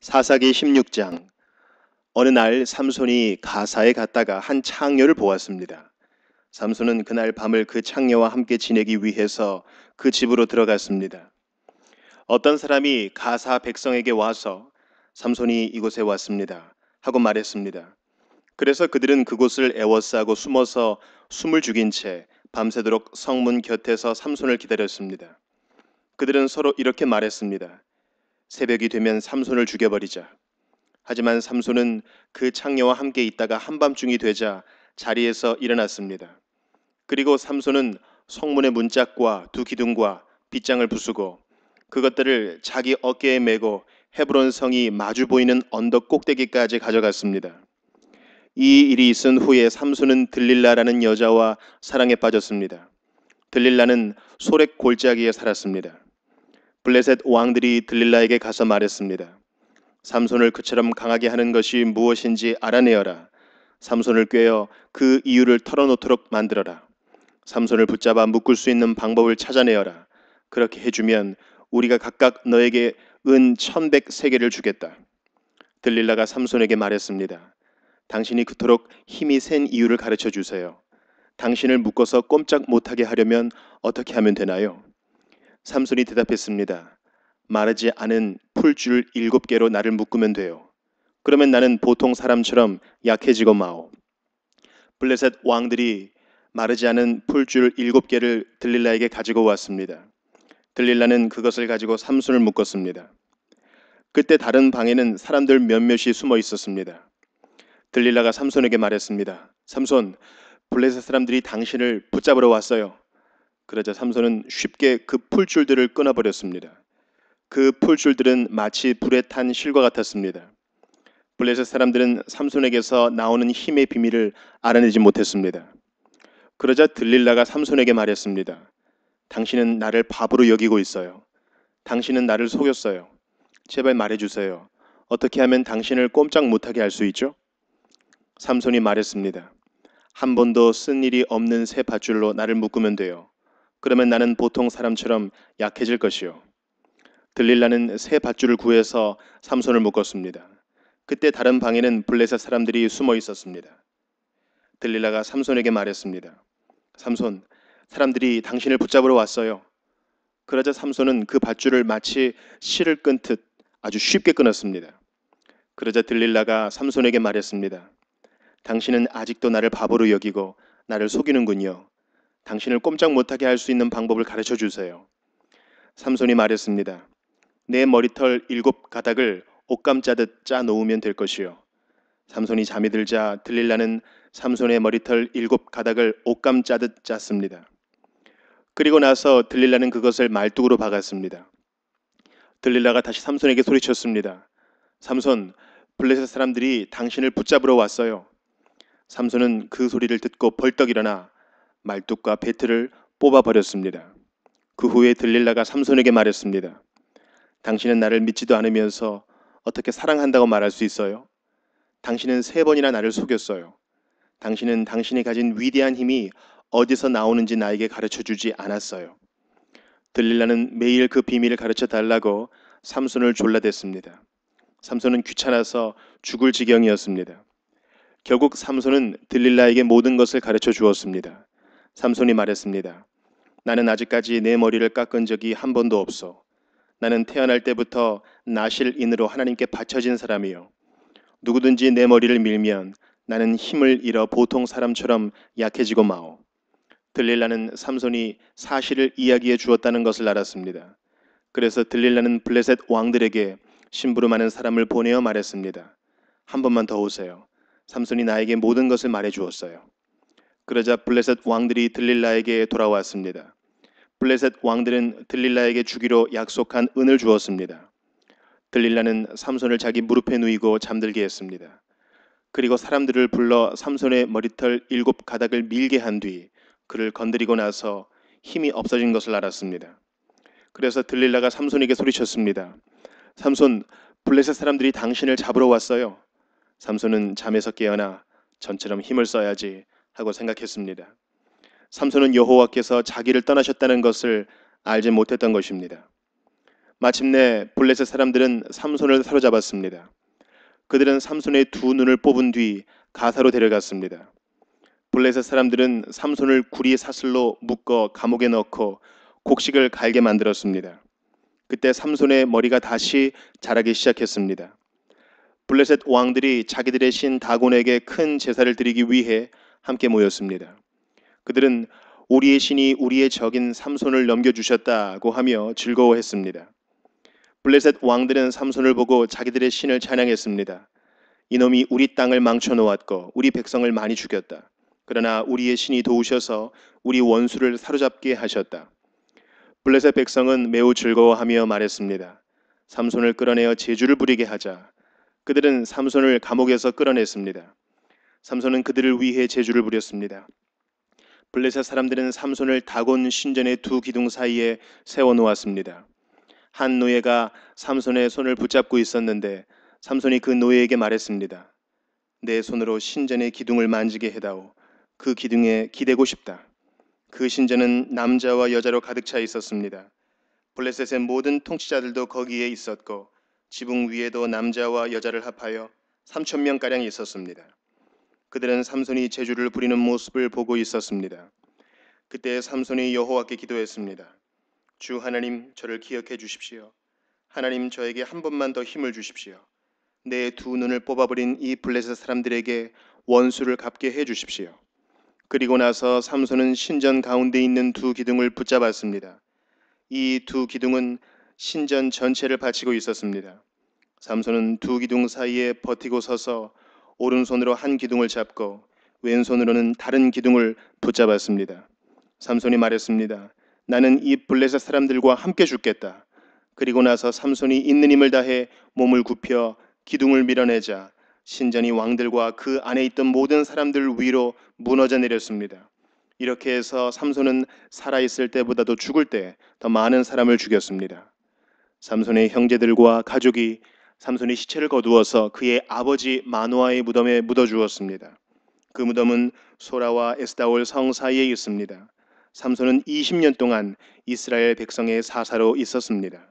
사사기 16장 어느 날 삼손이 가사에 갔다가 한 창녀를 보았습니다. 삼손은 그날 밤을 그 창녀와 함께 지내기 위해서 그 집으로 들어갔습니다. 어떤 사람이 가사 백성에게 와서 삼손이 이곳에 왔습니다. 하고 말했습니다. 그래서 그들은 그곳을 애워싸고 숨어서 숨을 죽인 채 밤새도록 성문 곁에서 삼손을 기다렸습니다. 그들은 서로 이렇게 말했습니다. 새벽이 되면 삼손을 죽여버리자. 하지만 삼손은 그 창녀와 함께 있다가 한밤중이 되자 자리에서 일어났습니다. 그리고 삼손은 성문의 문짝과 두 기둥과 빗장을 부수고 그것들을 자기 어깨에 메고 헤브론 성이 마주 보이는 언덕 꼭대기까지 가져갔습니다. 이 일이 있은 후에 삼손은 들릴라라는 여자와 사랑에 빠졌습니다. 들릴라는 소렉 골짜기에 살았습니다. 블레셋 왕들이 들릴라에게 가서 말했습니다. 삼손을 그처럼 강하게 하는 것이 무엇인지 알아내어라. 삼손을 꿰어 그 이유를 털어놓도록 만들어라. 삼손을 붙잡아 묶을 수 있는 방법을 찾아내어라. 그렇게 해주면 우리가 각각 너에게 은 천백 세계를 주겠다. 들릴라가 삼손에게 말했습니다. 당신이 그토록 힘이 센 이유를 가르쳐 주세요. 당신을 묶어서 꼼짝 못하게 하려면 어떻게 하면 되나요? 삼손이 대답했습니다. 마르지 않은 풀줄 일곱 개로 나를 묶으면 돼요. 그러면 나는 보통 사람처럼 약해지고 마오. 블레셋 왕들이 마르지 않은 풀줄 일곱 개를 들릴라에게 가지고 왔습니다. 들릴라는 그것을 가지고 삼손을 묶었습니다. 그때 다른 방에는 사람들 몇몇이 숨어 있었습니다. 들릴라가 삼손에게 말했습니다. 삼손, 블레셋 사람들이 당신을 붙잡으러 왔어요. 그러자 삼손은 쉽게 그 풀줄들을 끊어버렸습니다. 그 풀줄들은 마치 불에 탄 실과 같았습니다. 블레셋 사람들은 삼손에게서 나오는 힘의 비밀을 알아내지 못했습니다. 그러자 들릴라가 삼손에게 말했습니다. 당신은 나를 밥으로 여기고 있어요. 당신은 나를 속였어요. 제발 말해주세요. 어떻게 하면 당신을 꼼짝 못하게 할 수 있죠? 삼손이 말했습니다. 한 번도 쓴 일이 없는 새 밧줄로 나를 묶으면 돼요. 그러면 나는 보통 사람처럼 약해질 것이요. 들릴라는 새 밧줄을 구해서 삼손을 묶었습니다. 그때 다른 방에는 블레셋 사람들이 숨어 있었습니다. 들릴라가 삼손에게 말했습니다. 삼손, 사람들이 당신을 붙잡으러 왔어요. 그러자 삼손은 그 밧줄을 마치 실을 끊듯 아주 쉽게 끊었습니다. 그러자 들릴라가 삼손에게 말했습니다. 당신은 아직도 나를 바보로 여기고 나를 속이는군요. 당신을 꼼짝 못하게 할 수 있는 방법을 가르쳐 주세요. 삼손이 말했습니다. 내 머리털 일곱 가닥을 옷감 짜듯 짜 놓으면 될 것이요. 삼손이 잠이 들자 들릴라는 삼손의 머리털 일곱 가닥을 옷감 짜듯 짰습니다. 그리고 나서 들릴라는 그것을 말뚝으로 박았습니다. 들릴라가 다시 삼손에게 소리쳤습니다. 삼손, 블레셋 사람들이 당신을 붙잡으러 왔어요. 삼손은 그 소리를 듣고 벌떡 일어나 말뚝과 배틀을 뽑아버렸습니다. 그 후에 들릴라가 삼손에게 말했습니다. 당신은 나를 믿지도 않으면서 어떻게 사랑한다고 말할 수 있어요? 당신은 세 번이나 나를 속였어요. 당신은 당신이 가진 위대한 힘이 어디서 나오는지 나에게 가르쳐 주지 않았어요. 들릴라는 매일 그 비밀을 가르쳐 달라고 삼손을 졸라댔습니다. 삼손은 귀찮아서 죽을 지경이었습니다. 결국 삼손은 들릴라에게 모든 것을 가르쳐 주었습니다. 삼손이 말했습니다. 나는 아직까지 내 머리를 깎은 적이 한 번도 없어. 나는 태어날 때부터 나실인으로 하나님께 바쳐진 사람이요. 누구든지 내 머리를 밀면 나는 힘을 잃어 보통 사람처럼 약해지고 마오. 들릴라는 삼손이 사실을 이야기해 주었다는 것을 알았습니다. 그래서 들릴라는 블레셋 왕들에게 심부름하는 사람을 보내어 말했습니다. 한 번만 더 오세요. 삼손이 나에게 모든 것을 말해 주었어요. 그러자 블레셋 왕들이 들릴라에게 돌아왔습니다. 블레셋 왕들은 들릴라에게 주기로 약속한 은을 주었습니다. 들릴라는 삼손을 자기 무릎에 누이고 잠들게 했습니다. 그리고 사람들을 불러 삼손의 머리털 일곱 가닥을 밀게 한 뒤 그를 건드리고 나서 힘이 없어진 것을 알았습니다. 그래서 들릴라가 삼손에게 소리쳤습니다. 삼손, 블레셋 사람들이 당신을 잡으러 왔어요. 삼손은 잠에서 깨어나 전처럼 힘을 써야지 하고 생각했습니다. 삼손은 여호와께서 자기를 떠나셨다는 것을 알지 못했던 것입니다. 마침내 블레셋 사람들은 삼손을 사로잡았습니다. 그들은 삼손의 두 눈을 뽑은 뒤 가사로 데려갔습니다. 블레셋 사람들은 삼손을 구리 사슬로 묶어 감옥에 넣고 곡식을 갈게 만들었습니다. 그때 삼손의 머리가 다시 자라기 시작했습니다. 블레셋 왕들이 자기들의 신 다곤에게 큰 제사를 드리기 위해 함께 모였습니다. 그들은 우리의 신이 우리의 적인 삼손을 넘겨주셨다고 하며 즐거워했습니다. 블레셋 왕들은 삼손을 보고 자기들의 신을 찬양했습니다. 이놈이 우리 땅을 망쳐놓았고 우리 백성을 많이 죽였다. 그러나 우리의 신이 도우셔서 우리 원수를 사로잡게 하셨다. 블레셋 백성은 매우 즐거워하며 말했습니다. 삼손을 끌어내어 제주를 부리게 하자. 그들은 삼손을 감옥에서 끌어냈습니다. 삼손은 그들을 위해 제주를 부렸습니다. 블레셋 사람들은 삼손을 다곤 신전의 두 기둥 사이에 세워 놓았습니다. 한 노예가 삼손의 손을 붙잡고 있었는데 삼손이 그 노예에게 말했습니다. 내 손으로 신전의 기둥을 만지게 해다오. 그 기둥에 기대고 싶다. 그 신전은 남자와 여자로 가득 차 있었습니다. 블레셋의 모든 통치자들도 거기에 있었고 지붕 위에도 남자와 여자를 합하여 3천 명가량 있었습니다. 그들은 삼손이 제주를 부리는 모습을 보고 있었습니다. 그때 삼손이 여호와께 기도했습니다. 주 하나님 저를 기억해 주십시오. 하나님 저에게 한 번만 더 힘을 주십시오. 내 두 눈을 뽑아버린 이 블레셋 사람들에게 원수를 갚게 해 주십시오. 그리고 나서 삼손은 신전 가운데 있는 두 기둥을 붙잡았습니다. 이 두 기둥은 신전 전체를 바치고 있었습니다. 삼손은 두 기둥 사이에 버티고 서서 오른손으로 한 기둥을 잡고 왼손으로는 다른 기둥을 붙잡았습니다. 삼손이 말했습니다. 나는 이 블레셋 사람들과 함께 죽겠다. 그리고 나서 삼손이 있는 힘을 다해 몸을 굽혀 기둥을 밀어내자 신전이 왕들과 그 안에 있던 모든 사람들 위로 무너져 내렸습니다. 이렇게 해서 삼손은 살아 있을 때보다도 죽을 때 더 많은 사람을 죽였습니다. 삼손의 형제들과 가족이 삼손이 시체를 거두어서 그의 아버지 마누아의 무덤에 묻어 주었습니다. 그 무덤은 소라와 에스다올 성 사이에 있습니다. 삼손은 20년 동안 이스라엘 백성의 사사로 있었습니다.